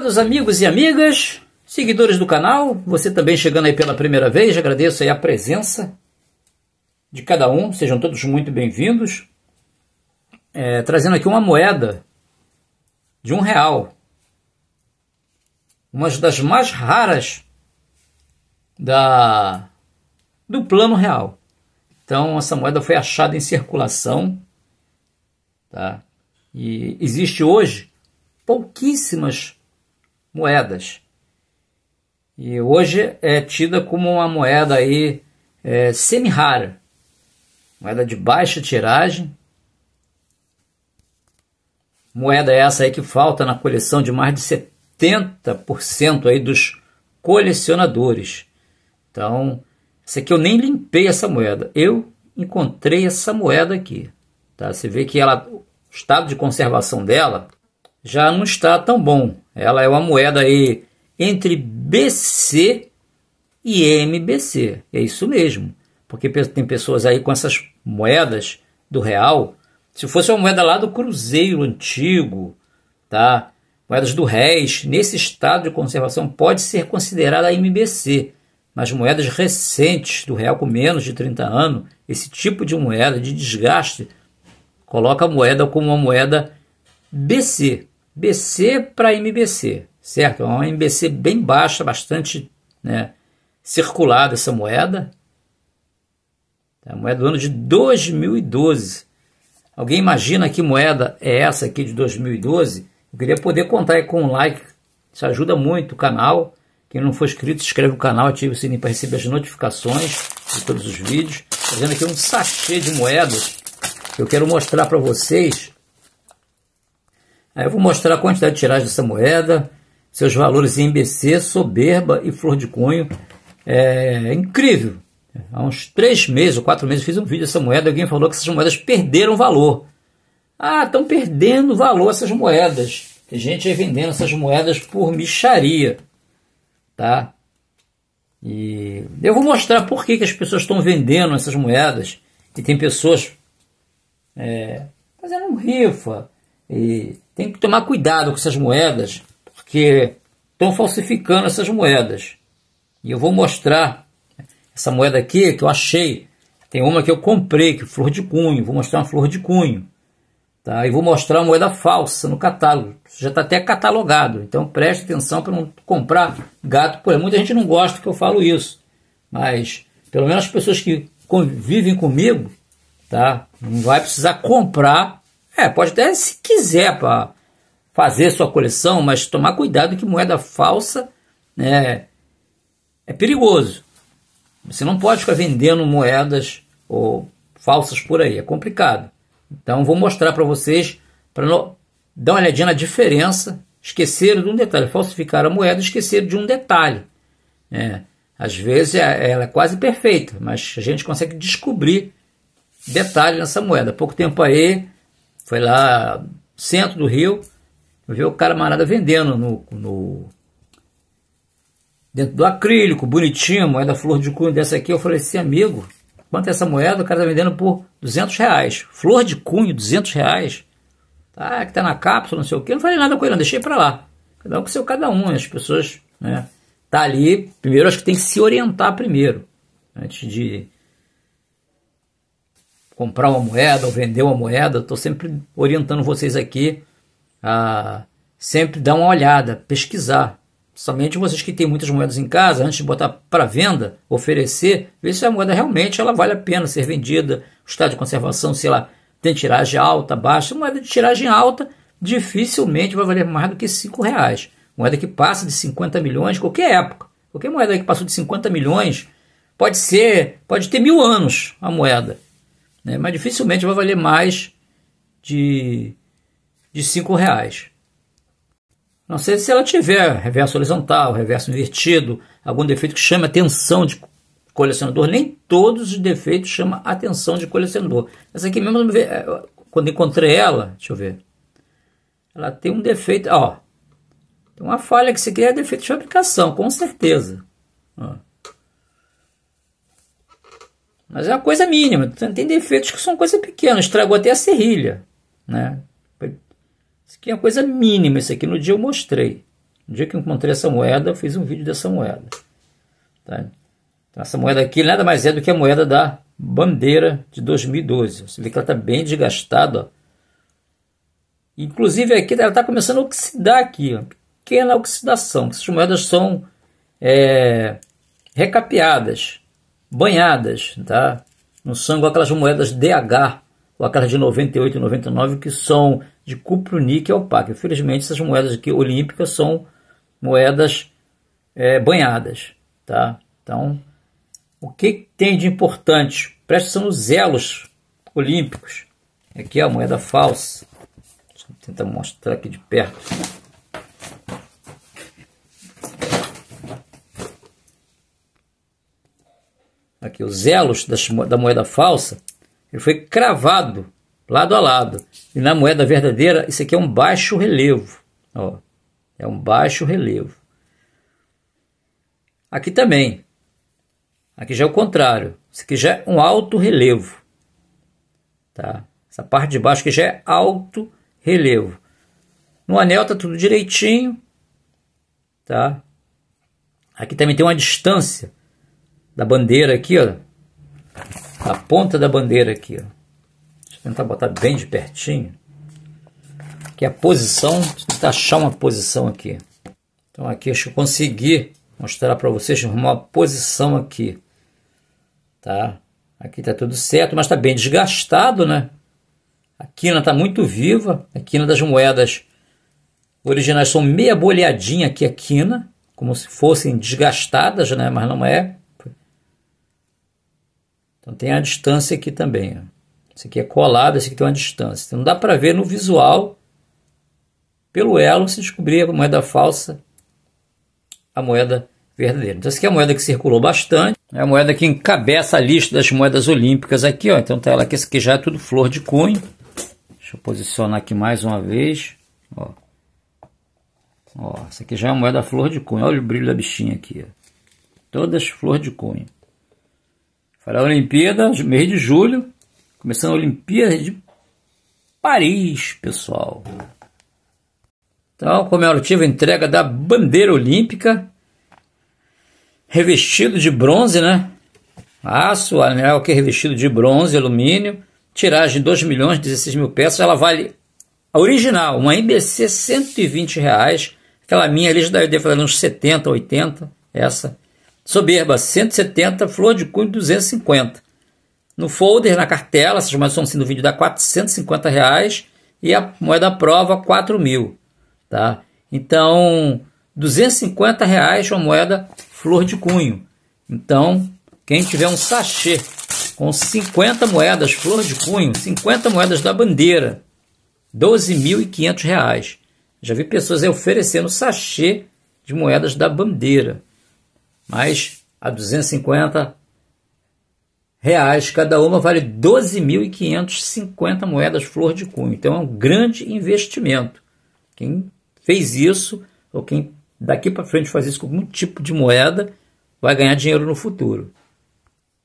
Meus amigos e amigas, seguidores do canal, você também chegando aí pela primeira vez, agradeço aí a presença de cada um, sejam todos muito bem-vindos. É, trazendo aqui uma moeda de um real, uma das mais raras da do plano real. Então essa moeda foi achada em circulação, tá? E existe hoje pouquíssimas moedas. E hoje é tida como uma moeda aí é, semi-rara, moeda de baixa tiragem. Moeda essa aí que falta na coleção de mais de 70% aí dos colecionadores. Então, essa aqui eu nem limpei essa moeda. Eu encontrei essa moeda aqui. Tá? Você vê que ela, o estado de conservação dela já não está tão bom. Ela é uma moeda aí entre BC e MBC. É isso mesmo. Porque tem pessoas aí com essas moedas do real. Se fosse uma moeda lá do Cruzeiro antigo, tá? Moedas do réis, nesse estado de conservação pode ser considerada MBC. Mas moedas recentes do real com menos de 30 anos, esse tipo de moeda de desgaste coloca a moeda como uma moeda BC, BC para MBC, certo? É uma MBC bem baixa, bastante né, circulada essa moeda. É a moeda do ano de 2012. Alguém imagina que moeda é essa aqui de 2012? Eu queria poder contar aí com um like, isso ajuda muito o canal. Quem não for inscrito, se inscreve no canal, ativa o sininho para receber as notificações de todos os vídeos. Fazendo aqui um sachê de moedas. que Eu quero mostrar para vocês Aí eu vou mostrar a quantidade de tiragem dessa moeda, seus valores em BC, soberba e flor de cunho. É incrível. Há uns três meses ou quatro meses fiz um vídeo dessa moeda. e Alguém falou que essas moedas perderam valor. Ah, estão perdendo valor essas moedas. Tem gente aí vendendo essas moedas por micharia. Tá? E eu vou mostrar por que, que as pessoas estão vendendo essas moedas. E tem pessoas é, fazendo rifa e tem que tomar cuidado com essas moedas, porque estão falsificando essas moedas. E eu vou mostrar essa moeda aqui que eu achei. Tem uma que eu comprei, que é flor de cunho. Vou mostrar uma flor de cunho. Tá? E vou mostrar uma moeda falsa no catálogo. Já está até catalogado. Então preste atenção para não comprar gato pô, Muita gente não gosta que eu falo isso. Mas pelo menos as pessoas que convivem comigo, tá? Não vai precisar comprar é, pode até se quiser para fazer sua coleção, mas tomar cuidado que moeda falsa né, é perigoso. Você não pode ficar vendendo moedas ou falsas por aí, é complicado. Então vou mostrar para vocês para dar uma olhadinha na diferença. esquecer de um detalhe, falsificar a moeda, esquecer de um detalhe. Né. às vezes é, ela é quase perfeita, mas a gente consegue descobrir detalhe nessa moeda. pouco tempo aí foi lá, centro do Rio, viu o cara marada vendendo no, no dentro do acrílico, bonitinho, moeda flor de cunho dessa aqui. Eu falei assim, amigo, quanto é essa moeda? O cara tá vendendo por 200 reais. Flor de cunho, 200 reais. Tá, que tá na cápsula, não sei o quê. Eu não falei nada com ele, não deixei para lá. Cada um com seu cada um, as pessoas, né? Tá ali, primeiro acho que tem que se orientar primeiro, antes de comprar uma moeda ou vender uma moeda, estou sempre orientando vocês aqui a sempre dar uma olhada, pesquisar. Somente vocês que têm muitas moedas em casa, antes de botar para venda, oferecer, ver se a moeda realmente ela vale a pena ser vendida, o estado de conservação, sei lá, tem tiragem alta, baixa. Moeda de tiragem alta dificilmente vai valer mais do que 5 reais. Moeda que passa de 50 milhões, qualquer época. Qualquer moeda que passou de 50 milhões, pode ser, pode ter mil anos a moeda. Né? Mas dificilmente vai valer mais de, de cinco reais. Não sei se ela tiver reverso horizontal, reverso invertido, algum defeito que chame atenção de colecionador. Nem todos os defeitos chamam atenção de colecionador. Essa aqui mesmo, é, quando encontrei ela, deixa eu ver. Ela tem um defeito, ó. Tem uma falha que se quer é defeito de fabricação, com certeza. Ó. Mas é uma coisa mínima. Tem defeitos que são coisa pequena. Estragou até a serrilha. Né? Isso aqui é uma coisa mínima. Isso aqui no dia eu mostrei. No dia que eu encontrei essa moeda, eu fiz um vídeo dessa moeda. Tá? Então, essa moeda aqui nada mais é do que a moeda da bandeira de 2012. Você vê que ela está bem desgastada. Inclusive aqui ela está começando a oxidar aqui. Ó. Pequena oxidação. Essas moedas são é, recapeadas banhadas, tá? No sangue aquelas moedas DH, ou aquelas de 98 e 99 que são de cupro, níquel é opaco. Infelizmente, essas moedas aqui olímpicas são moedas é, banhadas, tá? Então, o que tem de importante? Presta atenção nos elos olímpicos. Aqui é a moeda falsa. Deixa eu tentar mostrar aqui de perto. aqui, os elos das, da moeda falsa, ele foi cravado lado a lado. E na moeda verdadeira, isso aqui é um baixo relevo. Ó, é um baixo relevo. Aqui também. Aqui já é o contrário. Isso aqui já é um alto relevo. Tá? Essa parte de baixo aqui já é alto relevo. No anel tá tudo direitinho. Tá? Aqui também tem uma distância da bandeira aqui, ó. Da ponta da bandeira aqui, ó. Deixa eu tentar botar bem de pertinho. Que é a posição, tentar achar uma posição aqui. Então aqui acho que eu consegui mostrar para vocês uma posição aqui. Tá? Aqui tá tudo certo, mas tá bem desgastado, né? A quina tá muito viva, a quina das moedas originais são meia bolhadinha aqui a quina, como se fossem desgastadas, né? Mas não é. Então tem a distância aqui também. Ó. Esse aqui é colado, esse aqui tem uma distância. Então não dá para ver no visual, pelo elo, se descobrir a moeda falsa, a moeda verdadeira. Então essa aqui é a moeda que circulou bastante. É a moeda que encabeça a lista das moedas olímpicas aqui. Ó. Então tá ela aqui, esse aqui já é tudo flor de cunho. Deixa eu posicionar aqui mais uma vez. Ó. Ó, essa aqui já é uma moeda flor de cunho. Olha o brilho da bichinha aqui. Ó. Todas flor de cunho para a Olimpíada, mês de julho, começando a Olimpíada de Paris, pessoal. Então, comemorativa entrega da bandeira olímpica, revestido de bronze, né? Aço, anel né? que é revestido de bronze, alumínio, tiragem 2 milhões, 16 mil peças, ela vale a original, uma MBC 120 reais, aquela minha ali já deve valer uns 70, 80, essa Soberba 170, Flor de Cunho 250. No folder, na cartela, essas moedas estão sendo vendidas a 450 reais e a moeda prova 4 mil. Tá? Então, 250 reais uma moeda flor de cunho. Então, quem tiver um sachê com 50 moedas flor de cunho, 50 moedas da bandeira, 12.500 reais. Já vi pessoas oferecendo sachê de moedas da bandeira mas a 250 reais cada uma vale 12.550 moedas flor de cunho. Então é um grande investimento. Quem fez isso ou quem daqui para frente faz isso com algum tipo de moeda vai ganhar dinheiro no futuro.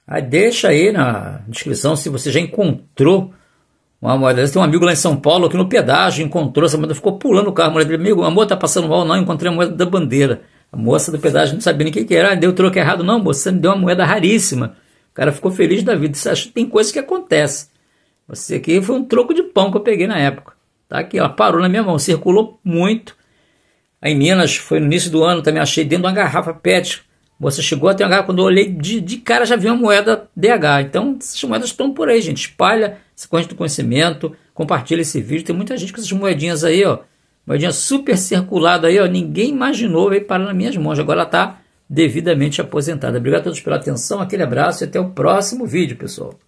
Aí deixa aí na descrição se você já encontrou uma moeda Tem um amigo lá em São Paulo que no pedágio encontrou essa moeda, ficou pulando o carro. A moeda dele, amigo, amor, tá passando mal, não, encontrei a moeda da bandeira. A moça do pedágio não sabia nem o que era. Ah, deu troco errado, não, moça, você me deu uma moeda raríssima. O cara ficou feliz da vida. Você acha que tem coisa que acontece. Você aqui foi um troco de pão que eu peguei na época. Tá aqui, ela parou na minha mão, circulou muito. Aí em Minas, foi no início do ano, também achei dentro de uma garrafa PET. Moça chegou até uma garrafa, quando eu olhei de, de cara já vi uma moeda DH. Então, essas moedas estão por aí, gente. Espalha essa corrente do conhecimento, compartilha esse vídeo. Tem muita gente com essas moedinhas aí, ó moedinha super circulada aí, ó, ninguém imaginou, veio parar nas minhas mãos, agora ela está devidamente aposentada. Obrigado a todos pela atenção, aquele abraço e até o próximo vídeo, pessoal.